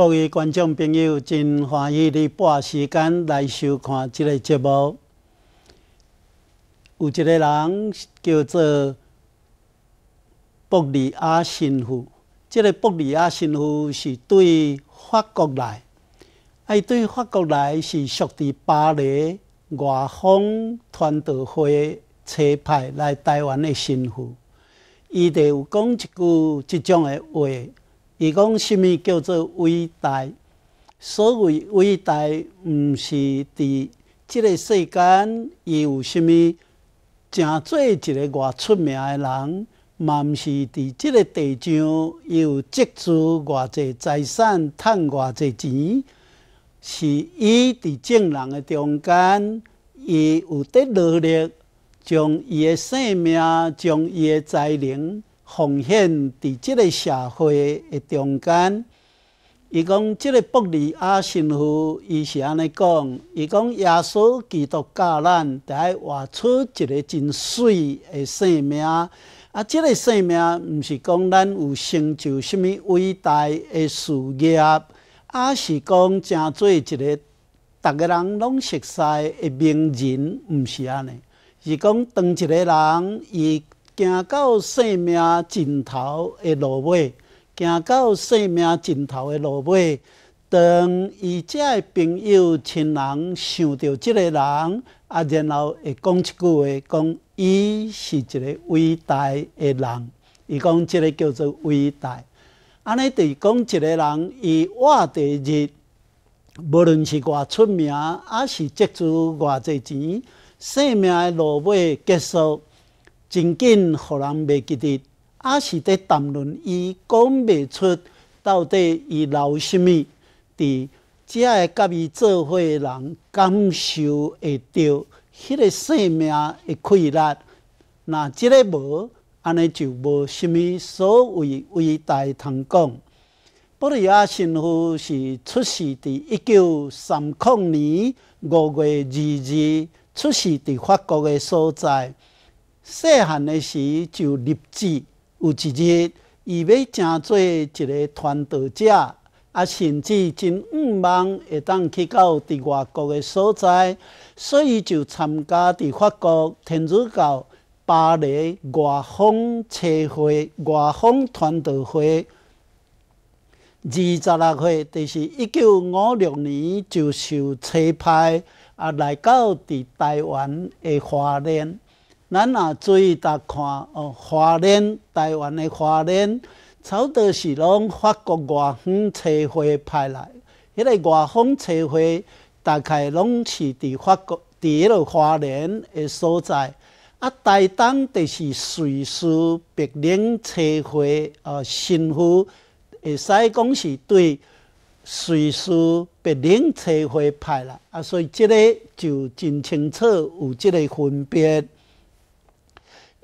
各位观众朋友，真欢喜你半时间来收看这个节目。有一个人叫做博里亚神父，这个博里亚神父是对法国来，伊对法国来是属于巴黎外方传道会车派来台湾的神父，伊就有讲一句即种的话。伊讲什物叫做伟大？所谓伟大，毋是伫即个世间伊有甚物正济一个外出名诶人，嘛毋是伫即个地上有积足偌济财产，趁偌济钱，是伊伫众人诶中间，伊有得努力，将伊诶性命，将伊诶才能。奉献伫即个社会的中间，伊讲即个不离阿神父，伊是安尼讲，伊讲耶稣基督教咱爱活出一个真水的生命。啊，这个生命唔是讲咱有成就什么伟大的事业，啊，是讲真做一个，逐个人拢熟悉的名人，唔是安尼，是讲当一个人伊。行到生命尽头的路尾，行到生命尽头的路尾，当伊只个朋友亲人想到即个人，啊，然后会讲一句话，讲伊是一个伟大的人。伊讲即个叫做伟大。安尼对讲一个人，伊活第日，无论是外出名，还是积足偌侪钱，生命诶路尾结束。真紧，互人未记得，还是伫谈论伊讲袂出到底伊留什物伫只个甲伊做伙人感受会到，迄个生命会快乐。那即个无，安尼就无什物所谓伟大通讲。布利亚神父是出世伫一九三零年五月二日，出世伫法国诶所在。细汉的时就立志，有一日，伊要成做一个传道者，啊，甚至真毋茫会当去到伫外国的所在，所以就参加伫法国天主教巴黎外方车会、外方传道会。二十六岁就是一九五六年就受车派，啊，来到伫台湾的华联。咱也注意达看哦，花莲、台湾的花莲，草多是拢法国外方车花派来。迄个外方车花大概拢是伫法国伫迄落花莲的所在。啊，台东就是瑞士白莲车花，哦，新父会使讲是对瑞士白莲车花派来。啊，所以即个就真清楚有即个分别。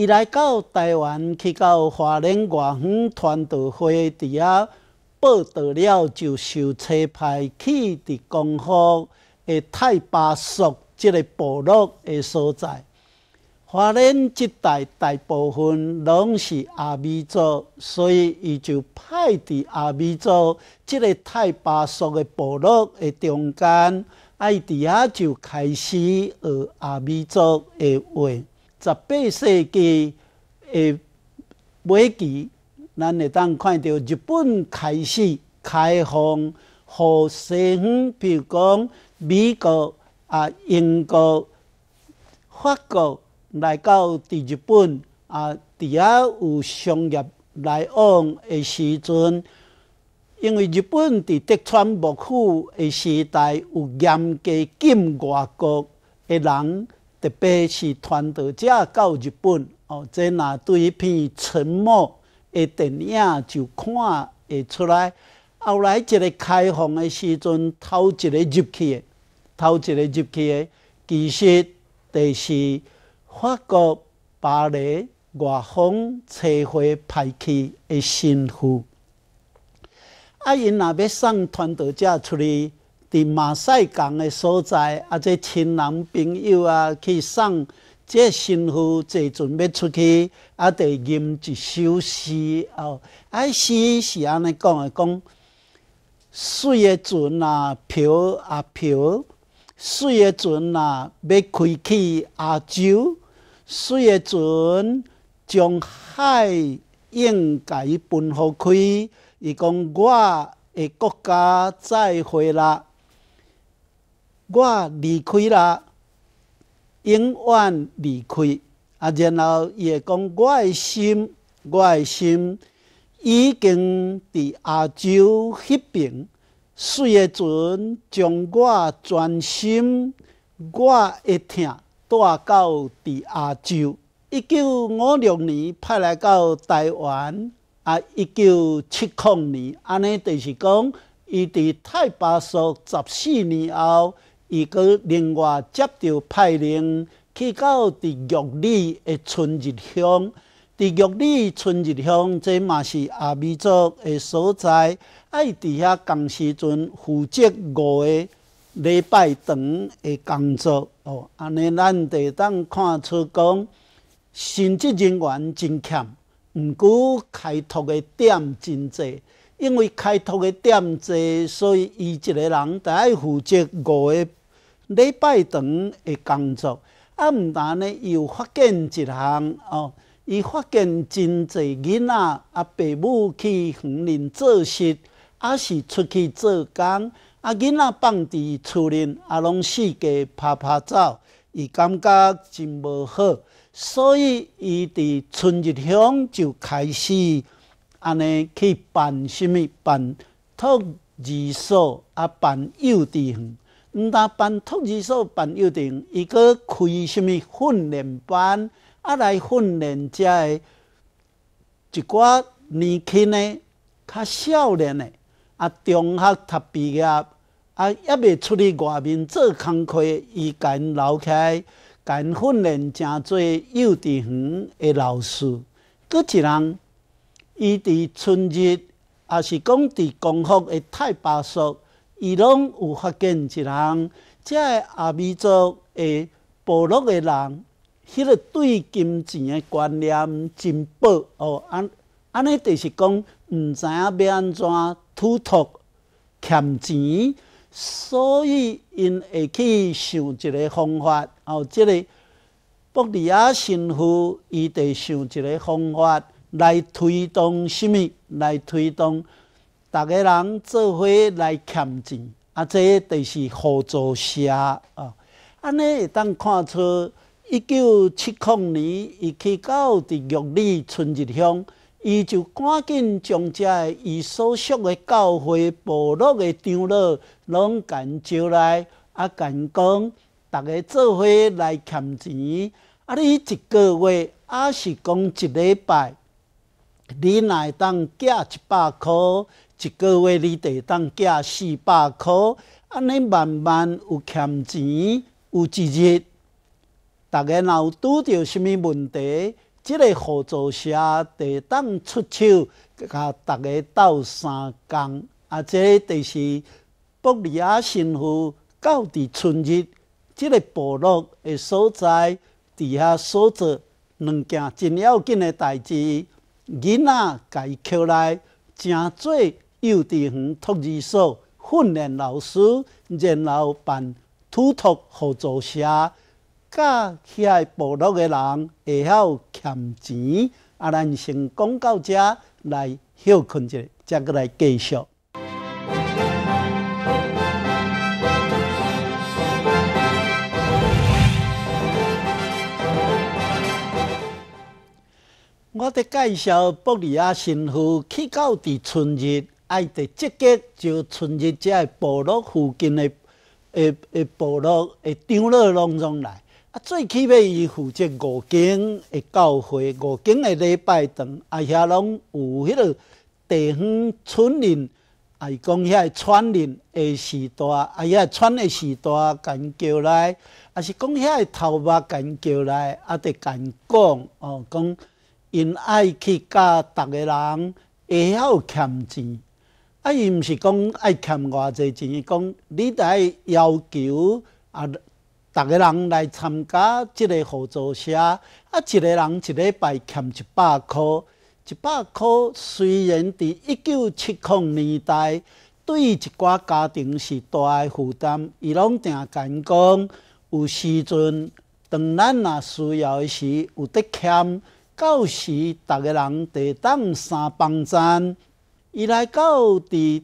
伊来到台湾，去到华莲外远，团到会伫啊报到了就受车派去伫功夫的泰巴索这个部落的所在。华莲即带大部分拢是阿美族，所以伊就派伫阿美族即个泰巴索的部落的中间，爱伫遐就开始学阿美族的话。十八世纪的末期，咱会当看到日本开始开放和西方，譬如讲美国、啊英国、法国来到日本啊，底下有商业来往的时阵，因为日本伫德川幕府的时代有严格禁外国的人。特别是团队者到日本，哦，即那对一片沉默的电影就看会出来。后来一个开放的时阵，头一个入去的，头一个入去的，其实就是法国巴黎外方车会派去的神父。啊，因若要送团队者出去，伫马赛港的所在，啊，即亲人朋友啊，去送即新妇坐船要出去，啊，得吟一首诗哦。啊，诗是安尼讲的，讲水的船啊，漂啊漂，水的船啊，要开去亚洲。水的船将海应该分开，伊讲我的国家再会啦。我离开了，永远离开啊！然后伊会讲我的心，我的心已经伫亚洲迄边。的船将我全心、我一痛带到伫亚洲？一九五六年派来到台湾啊，一九七零年，安尼就是讲，伊伫太巴山十四年后。伊阁另外接到派令，去到伫玉里诶春日乡。伫玉里春日乡，即嘛是阿弥陀诶所在。爱伫遐共时阵负责五个礼拜堂诶工作。哦，安尼咱得当看出讲，神职人员真欠。毋过开拓诶点真侪，因为开拓诶点济，所以伊一个人就爱负责五个。礼拜堂的工作，啊毋但呢，又发现一项哦，伊发现真济囡仔啊，爸母去园内做事，啊是出去做工，啊囡仔放伫厝内啊，拢四界爬爬走，伊感觉真无好，所以伊伫春日乡就开始安尼去办什物办托儿所啊，办幼稚园。毋但办托儿所、办幼稚，伊阁开啥物训练班，啊来训练遮个一寡年轻的、较少年的，啊中学读毕业，啊一未出去外面做工课，伊起来，家己训练真侪幼稚园的老师。佮一人，伊伫春日，阿是讲伫功夏嘅太巴适。伊拢有发现一人，即个阿弥陀诶部落诶人，迄个对金钱诶观念真薄哦，安安尼就是讲，毋知影要安怎突破欠钱，所以因会去想一个方法，哦，即个布里亚神父伊得想一个方法来推动，什物来推动？逐个人做伙来欠钱，啊，这就是合作社啊。安尼会当看出，一九七零年，伊去到伫玉里春日乡，伊就赶紧将遮伊所属的教会部落的长老，拢赶招来，啊，赶讲，逐个做伙来欠钱。啊，你一个月，啊是讲一礼拜，你会当寄一百块。一个月你得当加四百块，安尼慢慢有欠钱，有一日，大家若有拄着什么问题，即个合作社得当出手，甲大家斗三工。啊，即个就是布里亚信徒到伫春日，即个部落的所在，底下所做两件真要紧的代志，囡仔家口来。真侪。幼稚园托儿所训练老师，然后办托托合作社，教起来部落嘅人会晓欠钱，啊，咱成广告者来休困一下，再过来继续。我伫介绍布里亚神父去到伫春日。爱在积极就村日遮个部落附近个、个、个部落个长罗当中来。啊，最起码伊负责五经个教会、五经个礼拜堂，啊遐拢有迄个地方村民，啊伊讲遐个川人个时代，啊遐个川个时代赶叫来，啊是讲遐个头目赶叫来，啊得敢讲哦，讲因爱去教逐个人会晓欠钱。啊，伊毋是讲爱欠偌济，伊讲你得要求啊，逐个人来参加即个合作社，啊，一个人一礼拜欠一百箍。一百块虽然伫一九七零年代对一寡家庭是大诶负担，伊拢定敢讲，有时阵当咱若需要诶时，有得欠，到时逐个人得当三帮赞。伊来到伫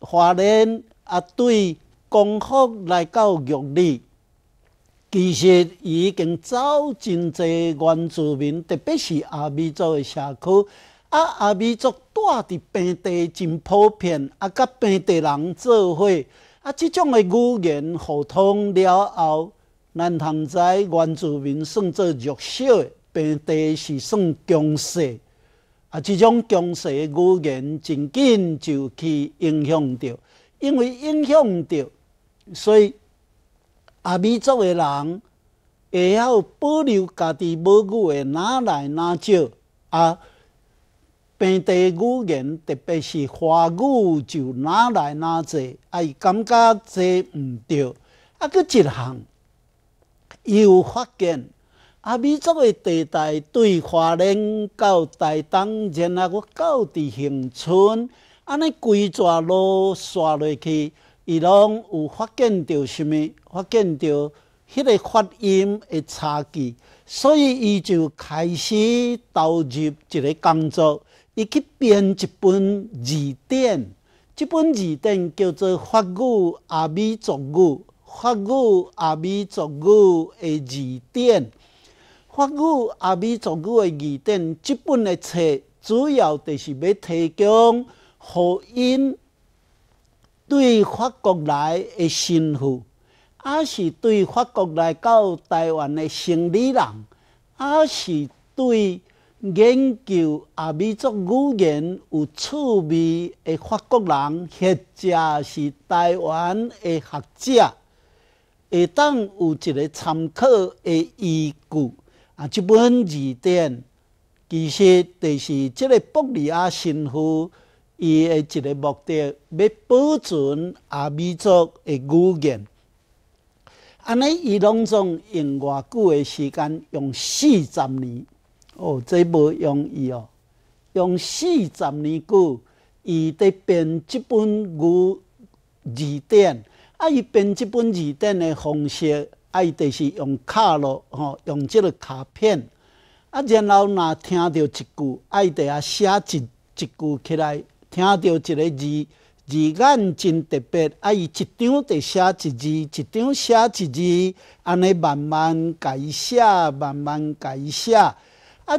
华人啊，对，功夫来到玉里，其实已经走真侪原住民，特别是阿美族的社区。啊，阿美族住伫平地真普遍，啊，甲平地人做伙，啊，这种的语言互通了后，咱通知原住民算做弱小的平地是算强势。啊，这种强势的语言真紧就去影响到，因为影响到，所以啊，美洲的人会晓保留家己母语的哪来哪少啊，平地语言，特别是华语，就哪来哪借，哎，感觉这唔对，啊，佫一项有发现，阿弥陀的地带对华人到台东，然后我到伫恒春，安尼规座路刷落去，伊拢有发现着什物，发现着迄个发音的差距，所以伊就开始投入一个工作，伊去编一本字典，这本字典叫做《法语阿弥陀语》，法语阿弥陀语的字典。法国阿美族语的字典，即本的册主要就是要提供，互因对法国来的信徒，也是对法国来到台湾的生理人，也是对研究阿美族语言有趣味的法国人，或者是台湾的学者，会当有一个参考的依据。啊，这本字典其实就是这个布里亚神父伊的一个目的，要保存阿美陀的语言。安尼伊拢总用偌久的时间，用四十年哦，这无容易哦，用四十年久，伊伫编这本古字典，啊，伊编这本字典的方式。爱的是用卡咯，吼，用即个卡片，啊，然后若听到一句，爱的啊，写一一句起来，听到一个字，字眼真特别，啊，伊一张得写一字，一张写一字，安尼慢慢改写，慢慢改写，啊，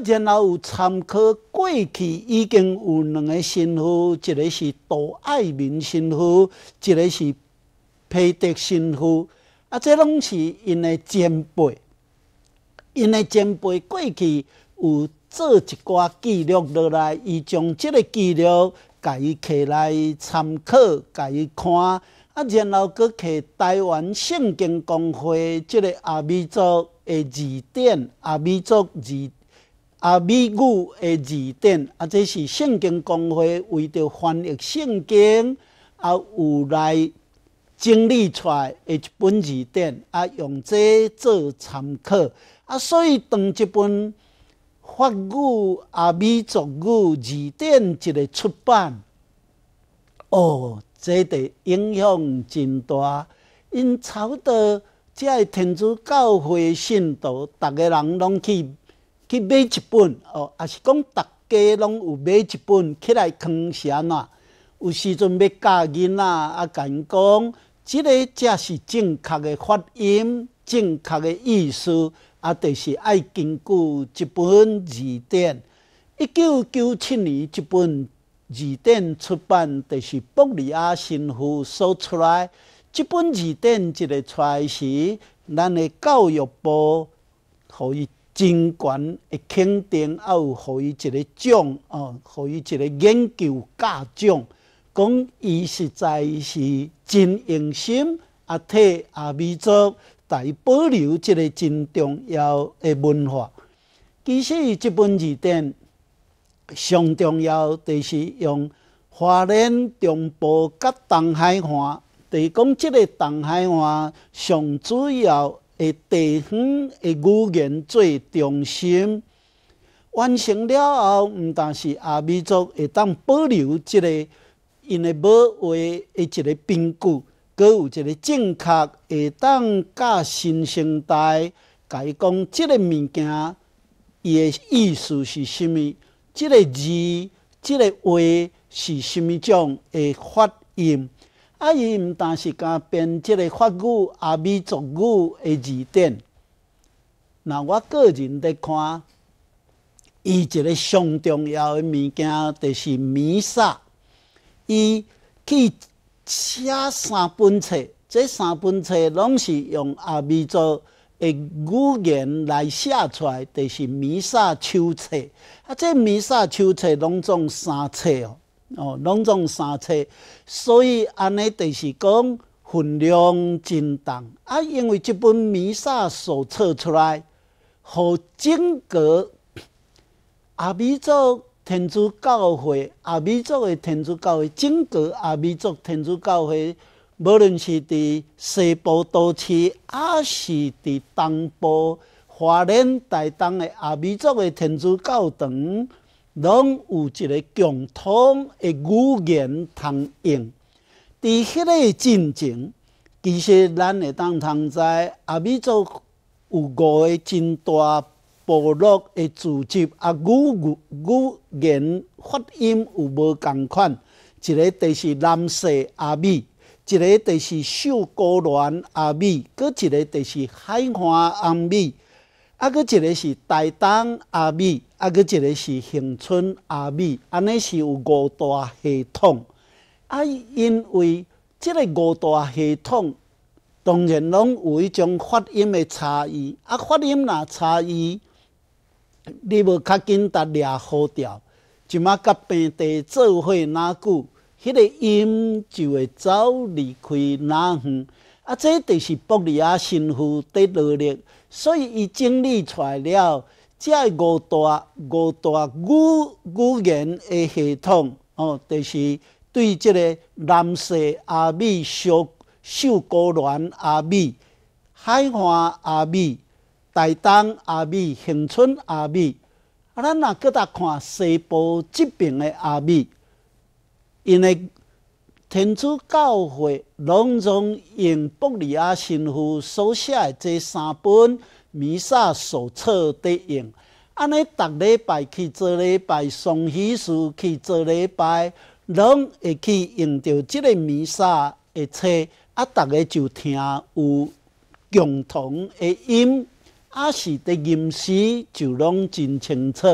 然后有参考过去已经有两个新号，一个是杜爱民新号，一个是佩特新号。啊，这拢是因的前辈，因的前辈过去有做一寡记录落来，伊将即个记录家己摕来参考，家己看。啊，然后佫摕台湾圣经公会即个阿弥陀的字典，阿弥陀字，阿弥语的字典。啊，这是圣经公会为着翻译圣经，啊，有来。整理出来的一本字典，啊，用这做参考，啊，所以当这本法语啊、美语字典一个出版，哦，这的影响真大，因不多，即个天主教会信徒，逐个人拢去去买一本，哦，啊是讲逐家拢有买一本起来扛写呐，有时阵要教囡仔啊，因讲。这个才是正确的发音，正确的意思啊！就是爱根据一本字典。一九九七年，一本字典出版，就是博里亚神父所出来。这本字典，一个出来时，咱的教育部，给伊尊贵的肯定，也有给伊一个奖啊，给以一个研究奖。讲伊实在是真用心，啊，替阿弥族在保留即个真重要的文化。其实，即本字典上重要就是用华莲中部甲东海话，就是讲即个东海话上主要的地方的语言最中心。完成了后，毋但是阿弥族会当保留即个。因为无话，一个评句，搁有一个正确，会当教新生代，甲伊讲即个物件，伊个意思是啥物？即个字，即个话是啥物种个发音？啊，伊毋但是干编即个法语、阿美族语个字典。那我个人在看，伊一个上重要诶物件，就是弥撒。伊去写三本册，这三本册拢是用阿弥陀的语言来写出来，就是《弥撒秋册》。啊，这《弥撒秋册》拢总三册哦，哦，拢总三册。所以安尼就是讲分量真重。啊，因为这本《弥撒所册》出来，互整个阿弥陀。天主教会阿美族的天主教会整个阿美族天主教会，无论是伫西部都市，还是伫东部华联大东的阿美族的天主教堂，拢有一个共同的语言通用。伫迄个进程，其实咱会当通知，阿美族有五个真大。部落诶，组织啊，语语语言发音有无共款？一个就是南势阿美，一个就是秀姑峦阿美，搁一个就是海岸阿美，啊，搁一个是大东阿美，啊，搁一个是恒春阿美，安尼是有五大系统。啊，因为即个五大系统当然拢有一种发音诶差异，啊，发音若差异。你无较紧达掠好调，即马甲平地做伙哪久，迄个音就会走离开哪远。啊，这一是布利亚新父的努力，所以伊整理出来了即五大五大语语言的系统。哦，就是对即个南西阿美、秀秀高原阿美、海岸阿美。台东阿弥、行春阿弥，啊，咱搁搭看西部疾病的阿弥，因为天主教会拢从圣伯利亚神父所写这三本弥撒手册对应，安尼，逐礼拜去做礼拜，双喜事去做礼拜，拢会去用到这个弥撒的册，啊，逐个就听有共同的音。啊，是伫临时就拢真清楚，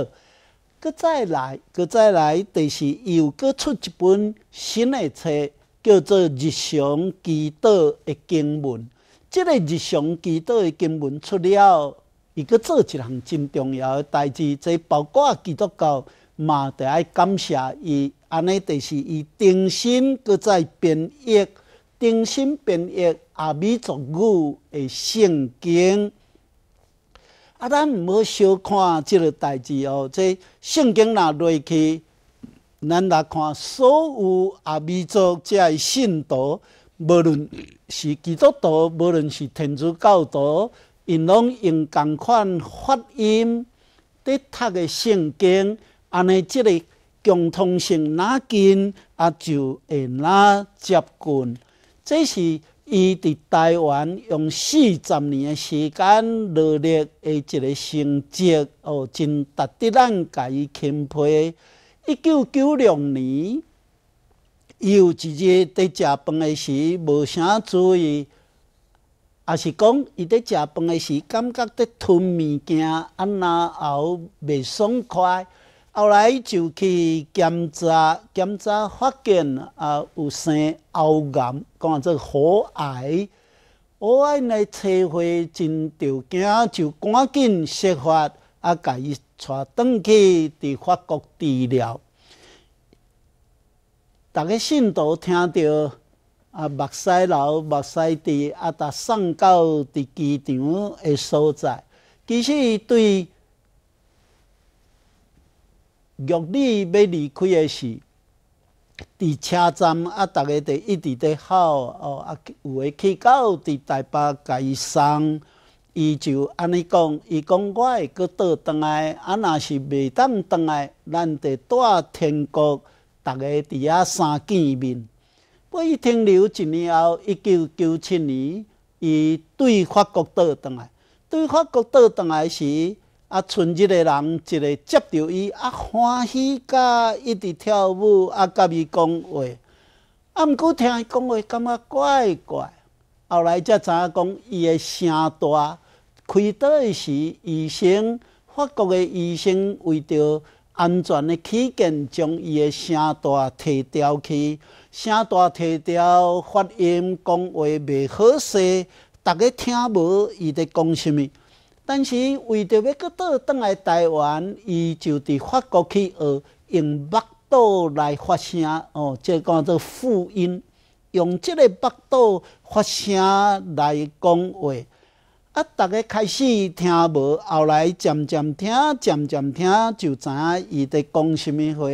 佮再来，佮再来，就是又佮出一本新的册，叫做《日常祈祷》的经文。即个《日常祈祷》的经文出了，伊佮做一项真重要的代志，即包括基督教嘛，就爱感谢伊安尼，就是伊重新佮再编译，重新编译阿弥陀语的圣经。咱毋好小看即个代志哦，即圣经若落去，咱来看所有啊做遮在信道，无论是基督徒，无论是天主教徒，因拢用共款发音，伫读个圣经，安尼即个共同性若近，啊就会若接近，这是。伊伫台湾用四十年诶时间努力诶一个成绩，哦，真值得咱家己钦佩。一九九六年，伊有一日伫食饭诶时，无啥注意，啊是讲伊伫食饭诶时，感觉伫吞物件，啊那喉袂爽快。后来就去检查，检查发现啊有生喉癌，讲做喉癌。喉癌来车祸真着惊，就赶紧设法啊，甲伊带转去伫法国治疗。大家信徒听到啊，目屎流，目屎滴啊，达送到伫机场的所在。其实伊对。玉女要离开的时，伫车站啊，大家伫一直在喊哦，啊，有诶去到伫台北伊送，伊就安尼讲，伊讲我诶，去倒转来啊，若是袂当倒来，咱得带天国，大家伫遐三见面。不，一停留一年后，一九九七年，伊对法国倒转来，对法国倒转来时。啊，剩熟个人一个接到伊，啊，欢喜甲一直跳舞，啊，甲伊讲话，啊，毋过听伊讲话感觉怪怪，后来才知影讲伊个声大，开刀时医生法国个医生为着安全个起见，将伊个声大提调去，声大提调发音讲话袂好势，逐个听无伊在讲啥物。但是为着要搁倒当来台湾，伊就伫法国去学用北道来发声哦，即叫做复音，用这个北道发声来讲话。啊，大家开始听无，后来渐渐听，渐渐听就知影伊在讲什么话。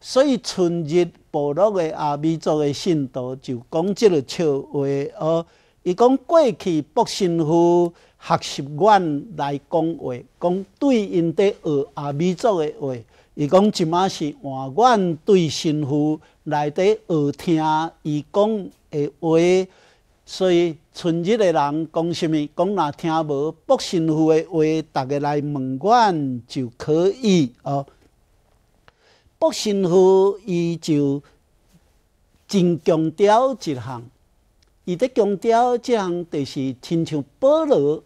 所以，春日部落的阿美族的信徒就讲这个笑话，哦，伊讲过去卜神福。学习阮来讲话，讲对因伫学阿弥陀诶话，伊讲即马是换阮对神父内底学听伊讲诶话。所以春日诶人讲啥物，讲若听无，卜神父诶话，大家来问阮就可以哦。卜神父伊就真强调一项，伊伫强调一项就是亲像保罗。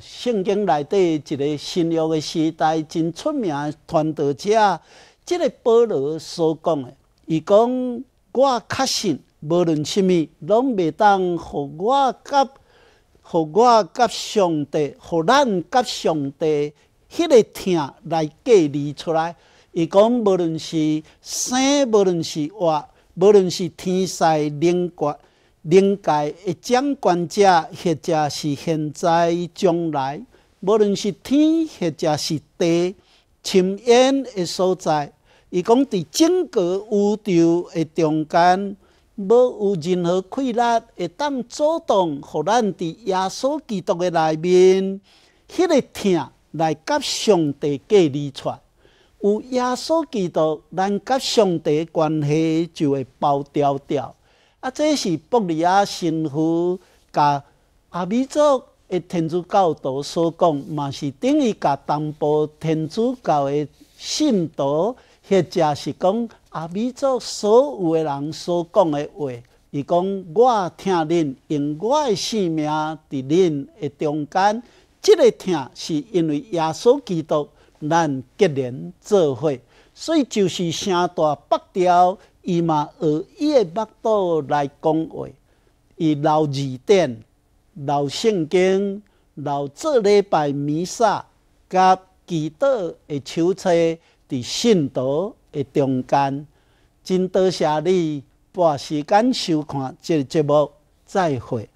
圣经内底一个新约的时代真出名的传道者，这个保罗所讲的，伊讲我确信，无论啥物，拢袂当，互我甲，互我甲上帝，互咱甲上帝，迄个疼来隔离出来。伊讲，无论是生，无论是活，无论是天灾、灵国。灵界的掌管者，或者是现在、将来，无论是天或者是地，深渊的所在，伊讲伫整个宇宙的中间，无有任何困难会当阻挡，互咱伫耶稣基督的内面，迄个痛来甲上帝隔离出，有耶稣基督，咱甲上帝关系就会包掉掉。啊，这是伯利亚神父甲阿弥族的天主教徒所讲，嘛是等于甲淡薄天主教的信徒，或者是讲阿弥族所有的人所讲的话。伊讲我听恁，用我诶性命伫恁诶中间，这个听是因为耶稣基督咱结连做伙，所以就是三大北条。伊嘛学伊个巴肚来讲话，伊留字典、留圣经、留这礼拜弥撒、甲祈祷的手册，伫信道的中间。真多谢你拨时间收看这节目，再会。